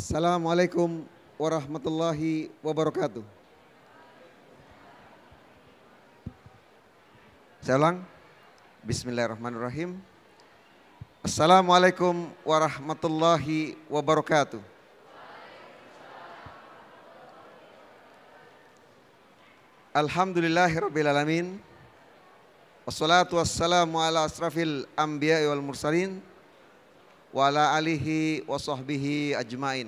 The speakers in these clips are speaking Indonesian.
Assalamualaikum warahmatullahi wabarakatuh. Saya ulang. Bismillahirrahmanirrahim. Assalamualaikum warahmatullahi wabarakatuh. Alhamdulillahirrabbilalamin Wassalatu wassalamu ala asrafil anbiya wal mursalin wa alihi wa sahbihi ajmain.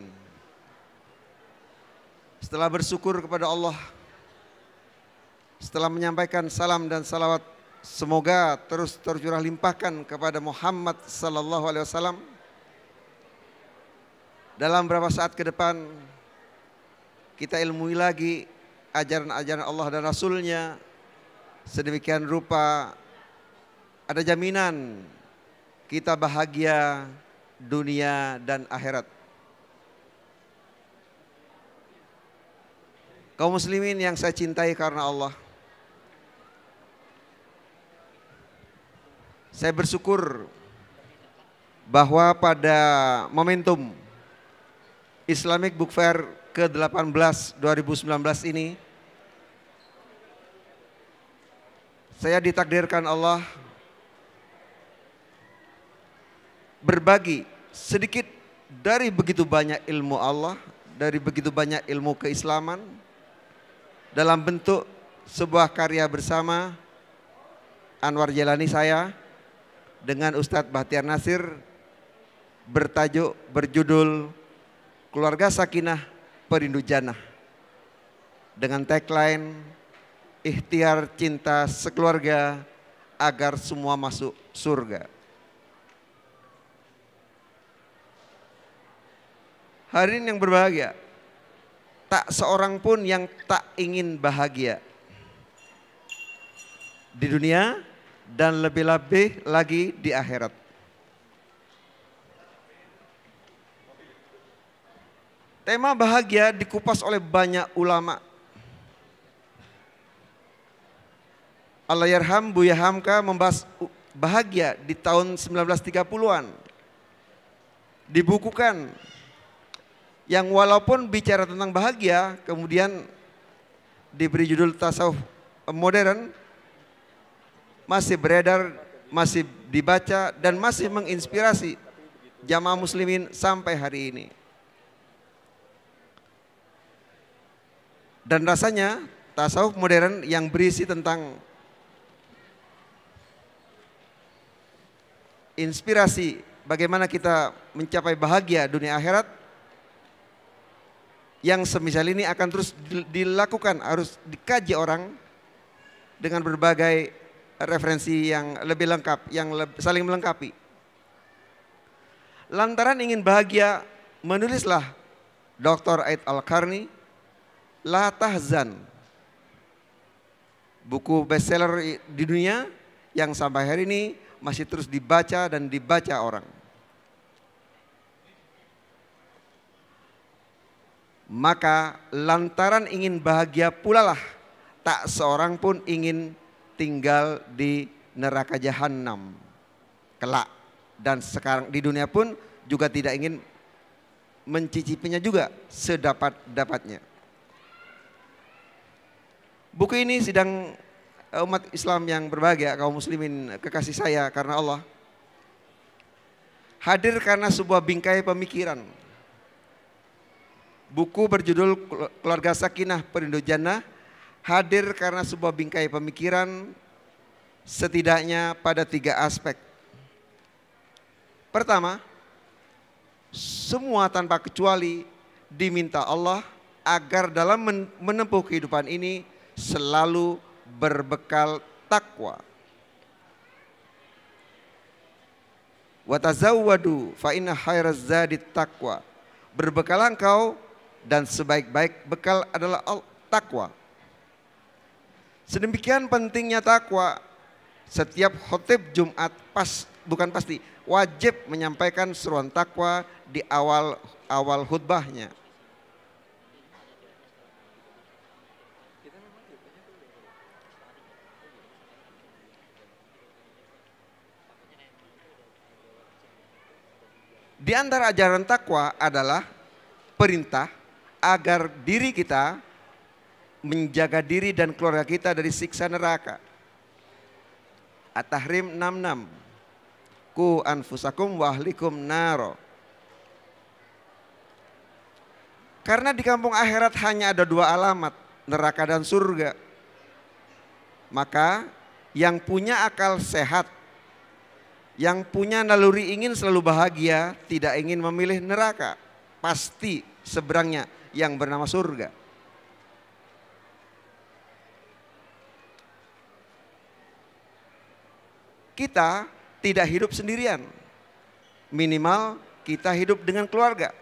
Setelah bersyukur kepada Allah, setelah menyampaikan salam dan salawat semoga terus tercurah limpahkan kepada Muhammad sallallahu alaihi wasallam. Dalam beberapa saat ke depan kita ilmui lagi ajaran-ajaran Allah dan Rasulnya sedemikian rupa ada jaminan kita bahagia dunia dan akhirat. Kaum muslimin yang saya cintai karena Allah. Saya bersyukur bahwa pada momentum Islamic Book Fair ke-18 2019 ini saya ditakdirkan Allah berbagi sedikit dari begitu banyak ilmu Allah, dari begitu banyak ilmu keislaman dalam bentuk sebuah karya bersama Anwar Jelani saya dengan Ustadz Bahtiar Nasir bertajuk berjudul Keluarga Sakinah Perindu Jannah dengan tagline Ikhtiar Cinta Sekeluarga agar semua masuk surga. hari ini yang berbahagia. Tak seorang pun yang tak ingin bahagia. Di dunia dan lebih-lebih lagi di akhirat. Tema bahagia dikupas oleh banyak ulama. Allahyarham Buya Hamka membahas bahagia di tahun 1930-an. Dibukukan yang walaupun bicara tentang bahagia kemudian diberi judul tasawuf modern masih beredar, masih dibaca dan masih menginspirasi jamaah muslimin sampai hari ini. Dan rasanya tasawuf modern yang berisi tentang inspirasi bagaimana kita mencapai bahagia dunia akhirat yang semisal ini akan terus dilakukan, harus dikaji orang dengan berbagai referensi yang lebih lengkap, yang lebih, saling melengkapi. Lantaran ingin bahagia, menulislah Dr. Aid Al-Karni, La Tahzan. Buku bestseller di dunia yang sampai hari ini masih terus dibaca dan dibaca orang. Maka lantaran ingin bahagia pula lah tak seorang pun ingin tinggal di neraka jahanam kelak dan sekarang di dunia pun juga tidak ingin mencicipinya juga sedapat-dapatnya. Buku ini sedang eh, umat Islam yang berbahagia, kaum muslimin kekasih saya karena Allah. Hadir karena sebuah bingkai pemikiran Buku berjudul Keluarga Sakinah Perindu Jannah hadir karena sebuah bingkai pemikiran setidaknya pada tiga aspek. Pertama, semua tanpa kecuali diminta Allah agar dalam menempuh kehidupan ini selalu berbekal takwa. Watazawwadu fa inna khairaz zadi takwa. Berbekal engkau dan sebaik-baik bekal adalah takwa. Sedemikian pentingnya takwa, setiap khotib Jumat pas bukan pasti wajib menyampaikan seruan takwa di awal awal khutbahnya. Di antara ajaran takwa adalah perintah agar diri kita menjaga diri dan keluarga kita dari siksa neraka. At-Tahrim 66. Ku anfusakum wa ahlikum naro. Karena di kampung akhirat hanya ada dua alamat, neraka dan surga. Maka yang punya akal sehat, yang punya naluri ingin selalu bahagia, tidak ingin memilih neraka, pasti seberangnya yang bernama surga. Kita tidak hidup sendirian. Minimal kita hidup dengan keluarga.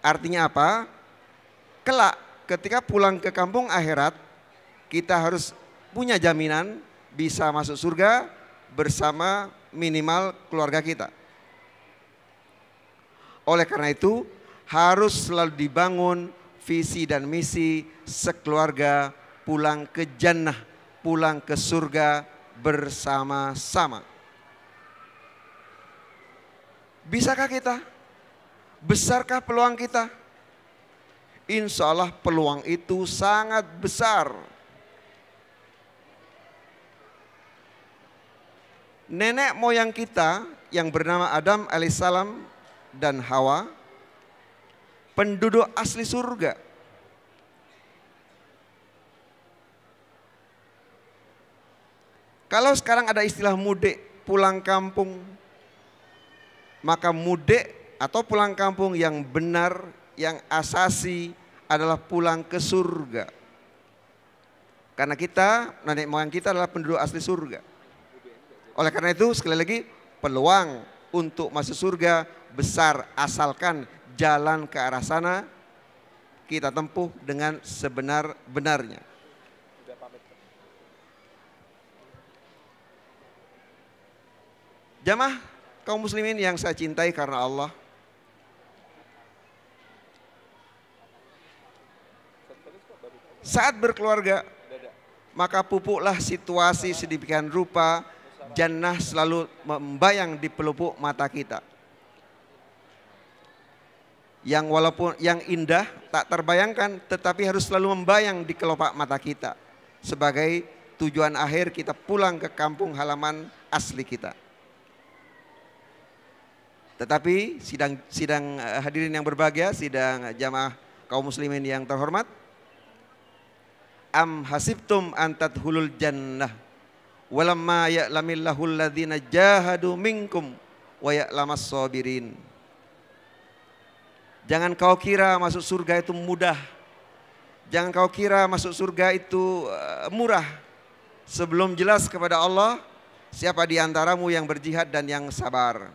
Artinya apa? Kelak ketika pulang ke kampung akhirat, kita harus punya jaminan bisa masuk surga bersama minimal keluarga kita. Oleh karena itu, harus selalu dibangun visi dan misi sekeluarga pulang ke jannah, pulang ke surga bersama-sama. Bisakah kita? Besarkah peluang kita? Insya Allah peluang itu sangat besar. Nenek moyang kita yang bernama Adam alaihissalam dan Hawa penduduk asli surga. Kalau sekarang ada istilah mudik pulang kampung, maka mudik atau pulang kampung yang benar, yang asasi adalah pulang ke surga. Karena kita, nenek moyang kita adalah penduduk asli surga. Oleh karena itu sekali lagi peluang untuk masuk surga besar asalkan jalan ke arah sana kita tempuh dengan sebenar-benarnya. Jamaah kaum muslimin yang saya cintai karena Allah. Saat berkeluarga, maka pupuklah situasi sedemikian rupa jannah selalu membayang di pelupuk mata kita. Yang walaupun yang indah tak terbayangkan tetapi harus selalu membayang di kelopak mata kita sebagai tujuan akhir kita pulang ke kampung halaman asli kita. Tetapi sidang sidang eh, hadirin yang berbahagia, sidang jamaah kaum muslimin yang terhormat, am hasibtum antat hulul jannah walamma ya'lamillahu alladhina jahadu minkum wa ya'lamas sabirin. Jangan kau kira masuk surga itu mudah. Jangan kau kira masuk surga itu eh, murah. Sebelum jelas kepada Allah, siapa di antaramu yang berjihad dan yang sabar?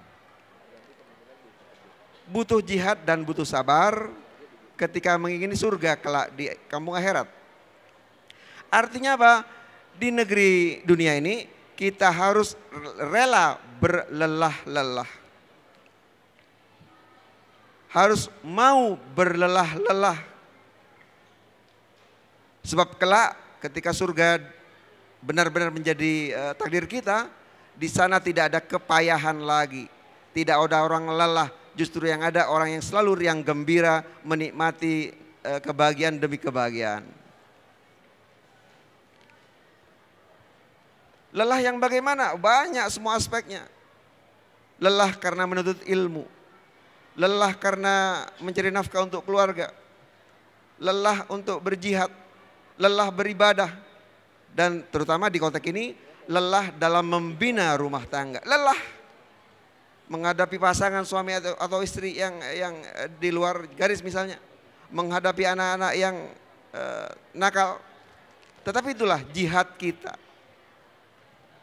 Butuh jihad dan butuh sabar ketika mengingini surga kelak di kampung akhirat. Artinya apa? di negeri dunia ini kita harus rela berlelah-lelah. Harus mau berlelah-lelah. Sebab kelak ketika surga benar-benar menjadi uh, takdir kita, di sana tidak ada kepayahan lagi. Tidak ada orang lelah, justru yang ada orang yang selalu yang gembira menikmati uh, kebahagiaan demi kebahagiaan. Lelah yang bagaimana? Banyak semua aspeknya. Lelah karena menuntut ilmu. Lelah karena mencari nafkah untuk keluarga. Lelah untuk berjihad. Lelah beribadah. Dan terutama di konteks ini, lelah dalam membina rumah tangga. Lelah menghadapi pasangan suami atau, istri yang yang eh, di luar garis misalnya. Menghadapi anak-anak yang uh, nakal. Tetapi itulah jihad kita.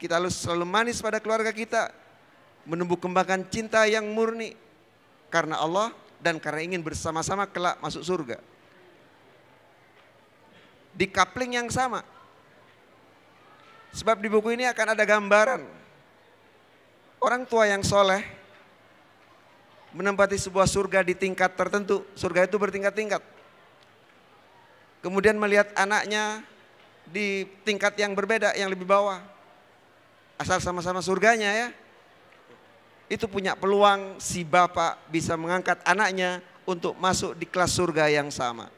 Kita harus selalu manis pada keluarga kita. Menumbuh kembangkan cinta yang murni. Karena Allah dan karena ingin bersama-sama kelak masuk surga. Di kapling yang sama. Sebab di buku ini akan ada gambaran. Orang tua yang soleh menempati sebuah surga di tingkat tertentu. Surga itu bertingkat-tingkat. Kemudian melihat anaknya di tingkat yang berbeda, yang lebih bawah Asal sama-sama surganya ya. Itu punya peluang si bapak bisa mengangkat anaknya untuk masuk di kelas surga yang sama.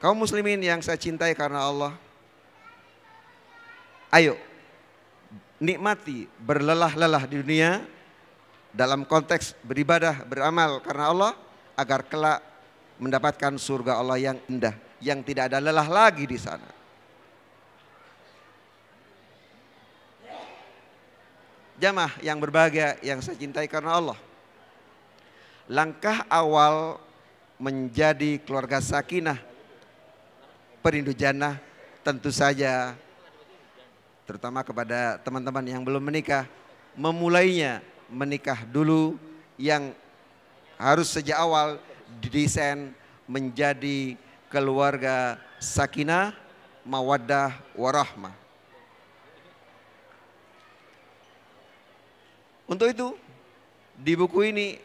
Kaum muslimin yang saya cintai karena Allah. Ayo nikmati berlelah-lelah di dunia dalam konteks beribadah, beramal karena Allah agar kelak mendapatkan surga Allah yang indah yang tidak ada lelah lagi di sana. Jamaah yang berbahagia yang saya cintai karena Allah. Langkah awal menjadi keluarga sakinah perindu jannah tentu saja terutama kepada teman-teman yang belum menikah memulainya menikah dulu yang harus sejak awal didesain menjadi keluarga sakinah, mawaddah, warahmah. Untuk itu, di buku ini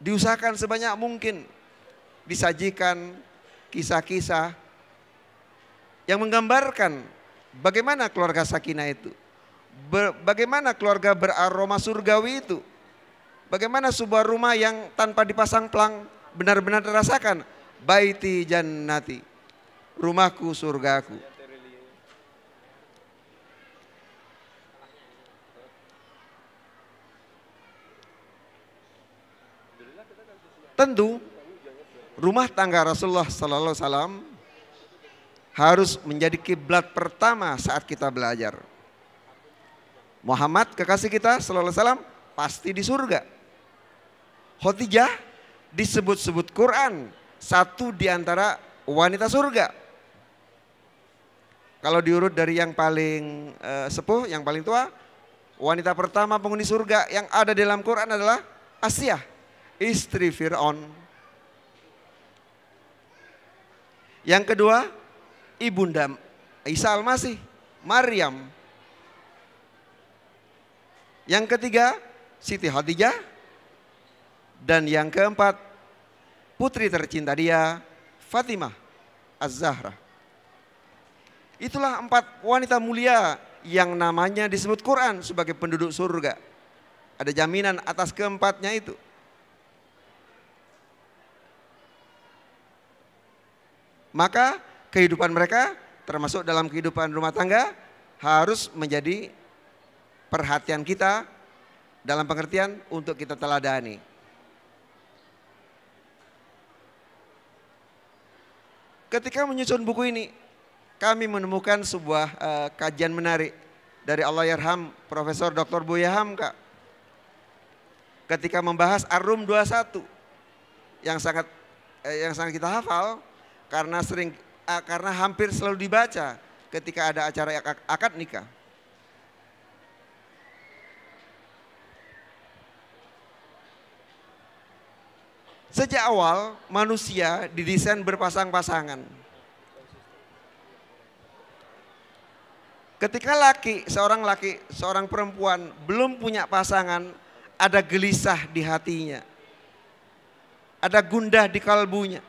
diusahakan sebanyak mungkin disajikan kisah-kisah yang menggambarkan bagaimana keluarga sakinah itu, bagaimana keluarga beraroma surgawi itu, bagaimana sebuah rumah yang tanpa dipasang pelang benar-benar dirasakan baiti jannati rumahku surgaku tentu rumah tangga Rasulullah sallallahu alaihi wasallam harus menjadi kiblat pertama saat kita belajar. Muhammad kekasih kita sallallahu alaihi wasallam pasti di surga. Khadijah disebut-sebut Quran satu di antara wanita surga. Kalau diurut dari yang paling uh, sepuh, yang paling tua, wanita pertama penghuni surga yang ada dalam Quran adalah Asia, istri Fir'aun. Yang kedua, ibunda Isa Al-Masih, Maryam. Yang ketiga, Siti Khadijah. Dan yang keempat, putri tercinta dia, Fatimah Az-Zahra. Itulah empat wanita mulia yang namanya disebut Quran sebagai penduduk surga. Ada jaminan atas keempatnya itu. Maka kehidupan mereka termasuk dalam kehidupan rumah tangga harus menjadi perhatian kita dalam pengertian untuk kita teladani. Ketika menyusun buku ini, kami menemukan sebuah uh, kajian menarik dari Allah Yarham Profesor Dr. Buya Hamka. Ketika membahas ar 21 yang sangat eh, yang sangat kita hafal karena sering uh, karena hampir selalu dibaca ketika ada acara akad nikah. Sejak awal manusia didesain berpasang-pasangan. Ketika laki, seorang laki, seorang perempuan belum punya pasangan, ada gelisah di hatinya. Ada gundah di kalbunya.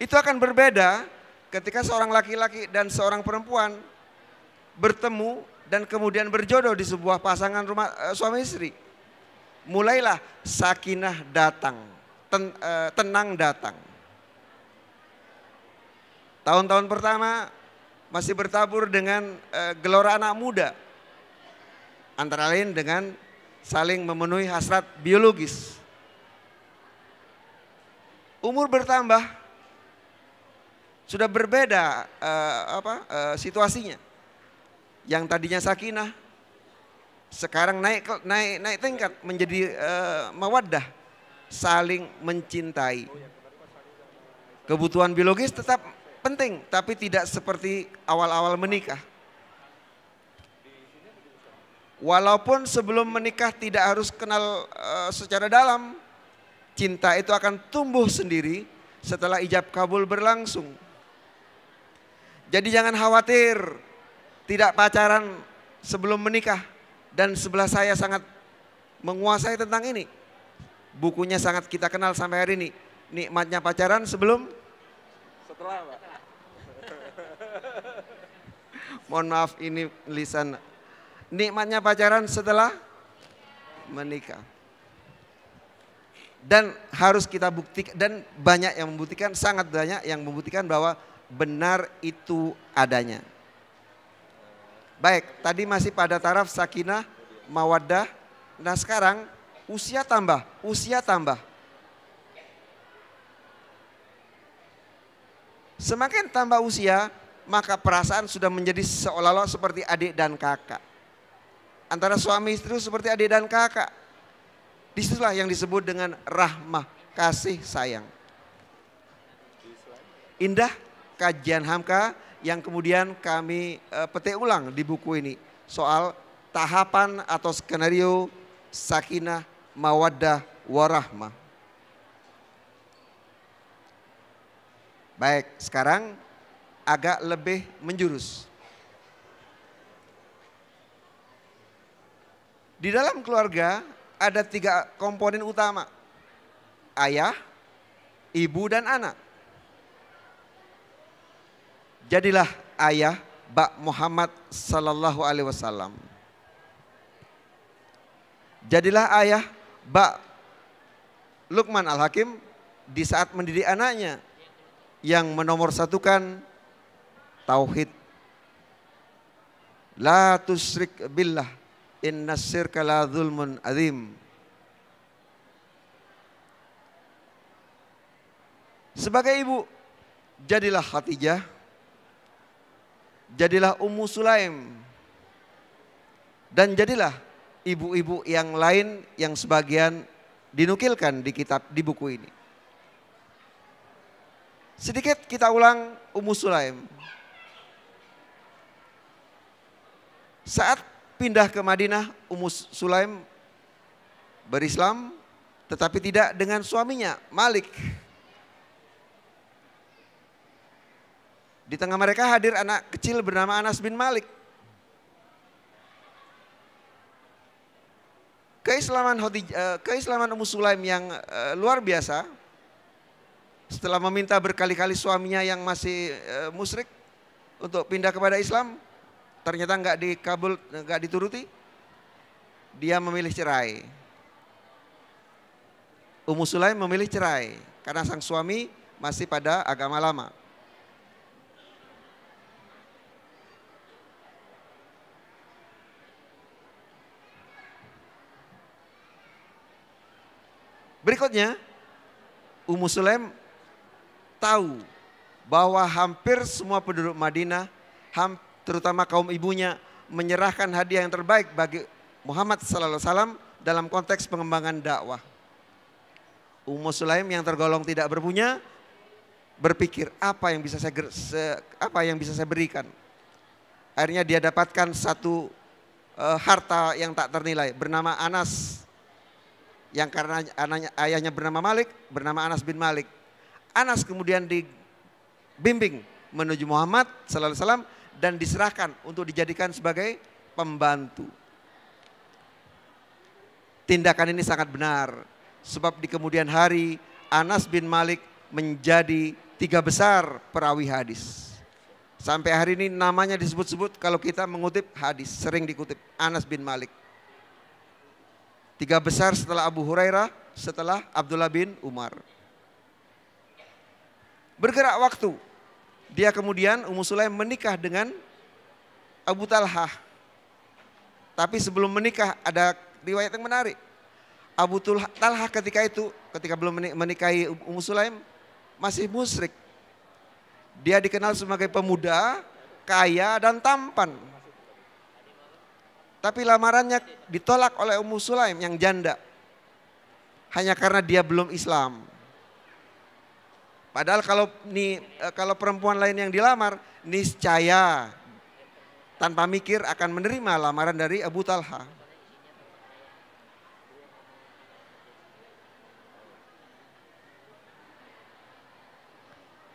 Itu akan berbeda ketika seorang laki-laki dan seorang perempuan bertemu dan kemudian berjodoh di sebuah pasangan rumah eh, suami istri mulailah sakinah datang, ten, uh, tenang datang. Tahun-tahun pertama masih bertabur dengan uh, gelora anak muda. Antara lain dengan saling memenuhi hasrat biologis. Umur bertambah sudah berbeda uh, apa uh, situasinya. Yang tadinya sakinah sekarang naik naik naik tingkat menjadi uh, mawaddah, saling mencintai. Kebutuhan biologis tetap penting, tapi tidak seperti awal-awal menikah. Walaupun sebelum menikah tidak harus kenal uh, secara dalam, cinta itu akan tumbuh sendiri setelah ijab kabul berlangsung. Jadi jangan khawatir tidak pacaran sebelum menikah dan sebelah saya sangat menguasai tentang ini. Bukunya sangat kita kenal sampai hari ini. Nikmatnya pacaran sebelum setelah, Pak. Mohon maaf ini lisan. Nikmatnya pacaran setelah menikah. Dan harus kita buktikan dan banyak yang membuktikan sangat banyak yang membuktikan bahwa benar itu adanya. Baik, tadi masih pada taraf sakinah, mawaddah. Nah sekarang usia tambah, usia tambah. Semakin tambah usia, maka perasaan sudah menjadi seolah-olah seperti adik dan kakak. Antara suami istri seperti adik dan kakak. Disitulah yang disebut dengan rahmah, kasih sayang. Indah kajian Hamka yang kemudian kami eh, petik ulang di buku ini soal tahapan atau skenario sakinah, mawaddah, warahmah. Baik, sekarang agak lebih menjurus. Di dalam keluarga ada tiga komponen utama. Ayah, ibu, dan anak. Jadilah ayah Bak Muhammad sallallahu alaihi wasallam. Jadilah ayah Bak Lukman Al-Hakim di saat mendidik anaknya yang menomorsatukan tauhid. La tusyrik billah inna syirka la zulmun azim. Sebagai ibu, jadilah Khadijah jadilah Ummu Sulaim dan jadilah ibu-ibu yang lain yang sebagian dinukilkan di kitab di buku ini. Sedikit kita ulang Ummu Sulaim. Saat pindah ke Madinah, Ummu Sulaim berislam tetapi tidak dengan suaminya Malik. Di tengah mereka hadir anak kecil bernama Anas bin Malik. Keislaman eh, keislaman Ummu Sulaim yang eh, luar biasa setelah meminta berkali-kali suaminya yang masih eh, musyrik untuk pindah kepada Islam, ternyata nggak dikabul, nggak dituruti, dia memilih cerai. Ummu Sulaim memilih cerai karena sang suami masih pada agama lama. Berikutnya, Ummu Sulaim tahu bahwa hampir semua penduduk Madinah, terutama kaum ibunya, menyerahkan hadiah yang terbaik bagi Muhammad Sallallahu Alaihi Wasallam dalam konteks pengembangan dakwah. Ummu Sulaim yang tergolong tidak berpunya berpikir apa yang bisa saya apa yang bisa saya berikan. Akhirnya dia dapatkan satu eh, harta yang tak ternilai bernama Anas yang karena anaknya, ayahnya bernama Malik, bernama Anas bin Malik. Anas kemudian dibimbing menuju Muhammad sallallahu alaihi wasallam dan diserahkan untuk dijadikan sebagai pembantu. Tindakan ini sangat benar sebab di kemudian hari Anas bin Malik menjadi tiga besar perawi hadis. Sampai hari ini namanya disebut-sebut kalau kita mengutip hadis sering dikutip Anas bin Malik. Tiga besar setelah Abu Hurairah, setelah Abdullah bin Umar. Bergerak waktu. Dia kemudian Ummu Sulaim menikah dengan Abu Talhah. Tapi sebelum menikah ada riwayat yang menarik. Abu Talhah ketika itu, ketika belum menikahi Ummu Sulaim, masih musrik. Dia dikenal sebagai pemuda, kaya dan tampan. Tapi lamarannya ditolak oleh Ummu Sulaim yang janda. Hanya karena dia belum Islam. Padahal kalau nih eh, kalau perempuan lain yang dilamar niscaya tanpa mikir akan menerima lamaran dari Abu Talha.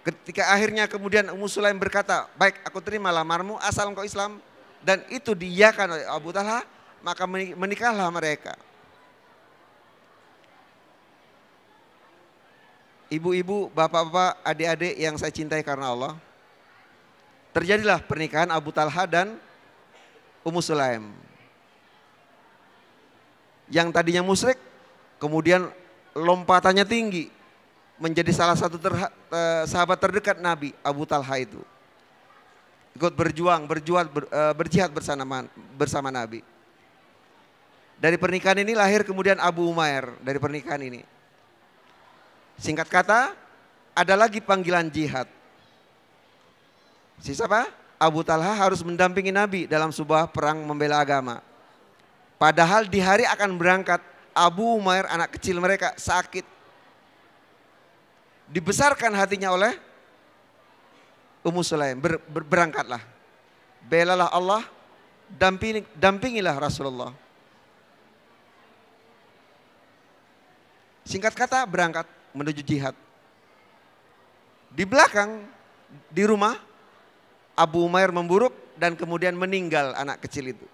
Ketika akhirnya kemudian Ummu Sulaim berkata, "Baik, aku terima lamarmu asal engkau Islam." dan itu diiyakan oleh Abu Talha, maka menikahlah mereka. Ibu-ibu, bapak-bapak, adik-adik yang saya cintai karena Allah. Terjadilah pernikahan Abu Talha dan Ummu Sulaim. Yang tadinya musyrik, kemudian lompatannya tinggi. Menjadi salah satu terha, eh, sahabat terdekat Nabi, Abu Talha itu ikut berjuang, berjuang ber, uh, berjihad bersama bersama Nabi. Dari pernikahan ini lahir kemudian Abu Umair dari pernikahan ini. Singkat kata, ada lagi panggilan jihad. siapa? Abu Talha harus mendampingi Nabi dalam sebuah perang membela agama. Padahal di hari akan berangkat, Abu Umair anak kecil mereka sakit. Dibesarkan hatinya oleh Ummu Sulaim, ber, ber, berangkatlah. Belalah Allah, dampingi, dampingilah Rasulullah. Singkat kata berangkat menuju jihad. Di belakang, di rumah, Abu Umair memburuk dan kemudian meninggal anak kecil itu.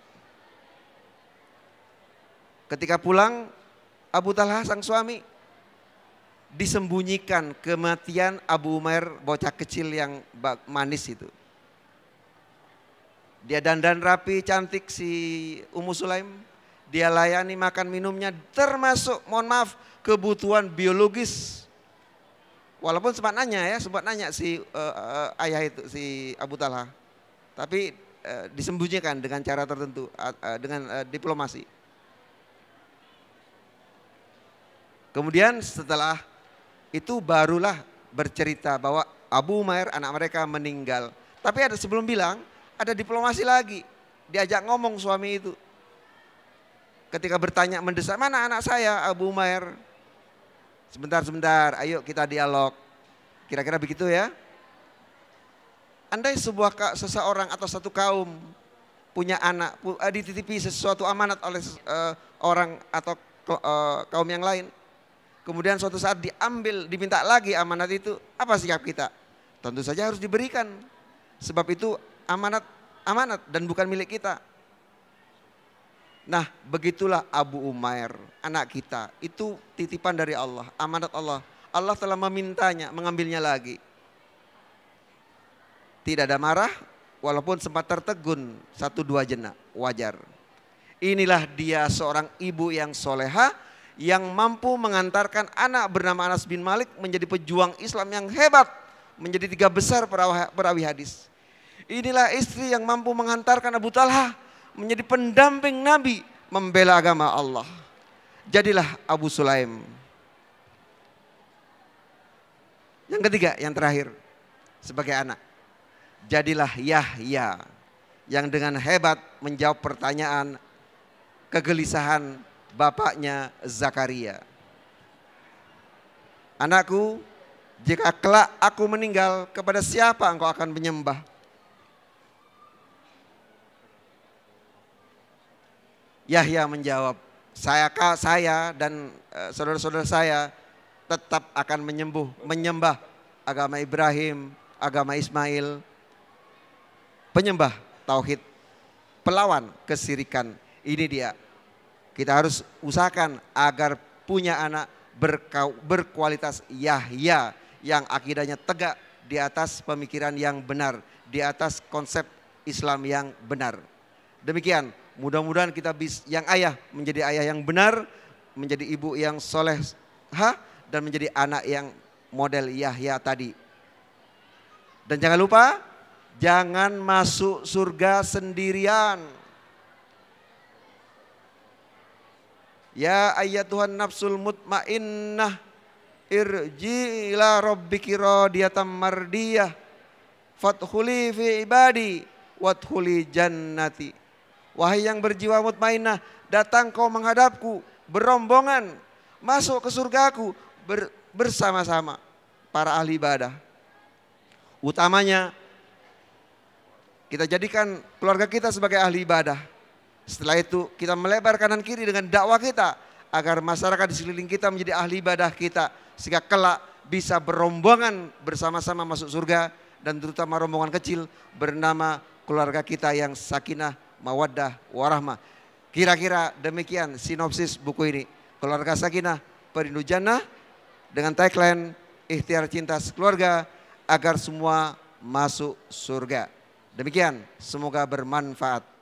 Ketika pulang, Abu Talha sang suami disembunyikan kematian Abu Umair bocah kecil yang manis itu. Dia dandan rapi cantik si Ummu Sulaim. Dia layani makan minumnya termasuk mohon maaf kebutuhan biologis. Walaupun sempat nanya ya, sempat nanya si uh, uh, ayah itu si Abu Talha. Tapi uh, disembunyikan dengan cara tertentu uh, uh, dengan uh, diplomasi. Kemudian setelah itu barulah bercerita bahwa Abu Umair anak mereka meninggal. Tapi ada sebelum bilang, ada diplomasi lagi. Diajak ngomong suami itu. Ketika bertanya mendesak, mana anak saya Abu Umair? Sebentar-sebentar, ayo kita dialog. Kira-kira begitu ya. Andai sebuah seseorang atau satu kaum punya anak, eh, dititipi sesuatu amanat oleh uh, orang atau uh, kaum yang lain, kemudian suatu saat diambil, diminta lagi amanat itu, apa sikap kita? Tentu saja harus diberikan. Sebab itu amanat amanat dan bukan milik kita. Nah, begitulah Abu Umair, anak kita. Itu titipan dari Allah, amanat Allah. Allah telah memintanya, mengambilnya lagi. Tidak ada marah, walaupun sempat tertegun satu dua jenak, wajar. Inilah dia seorang ibu yang soleha, yang mampu mengantarkan anak bernama Anas bin Malik menjadi pejuang Islam yang hebat, menjadi tiga besar perawi hadis. Inilah istri yang mampu mengantarkan Abu Talha menjadi pendamping Nabi membela agama Allah. Jadilah Abu Sulaim. Yang ketiga, yang terakhir sebagai anak. Jadilah Yahya yang dengan hebat menjawab pertanyaan, kegelisahan, bapaknya Zakaria. Anakku, jika kelak aku meninggal, kepada siapa engkau akan menyembah? Yahya menjawab, saya saya dan e, saudara-saudara saya tetap akan menyembuh, menyembah agama Ibrahim, agama Ismail, penyembah tauhid, pelawan kesirikan. Ini dia kita harus usahakan agar punya anak berkualitas Yahya yang akidahnya tegak di atas pemikiran yang benar, di atas konsep Islam yang benar. Demikian, mudah-mudahan kita bis, yang ayah menjadi ayah yang benar, menjadi ibu yang soleh ha, dan menjadi anak yang model Yahya tadi. Dan jangan lupa, jangan masuk surga sendirian. Ya ayat Tuhan nafsul mutmainnah irji ila rabbiki radiyatan mardiyah fathuli fi ibadi wathuli jannati. Wahai yang berjiwa mutmainah, datang kau menghadapku berombongan masuk ke surgaku ber, bersama-sama para ahli ibadah. Utamanya kita jadikan keluarga kita sebagai ahli ibadah setelah itu kita melebar kanan kiri dengan dakwah kita agar masyarakat di sekeliling kita menjadi ahli ibadah kita sehingga kelak bisa berombongan bersama-sama masuk surga dan terutama rombongan kecil bernama keluarga kita yang sakinah, mawaddah, warahmah. Kira-kira demikian sinopsis buku ini. Keluarga sakinah, perindu jannah dengan tagline ikhtiar cinta sekeluarga agar semua masuk surga. Demikian, semoga bermanfaat.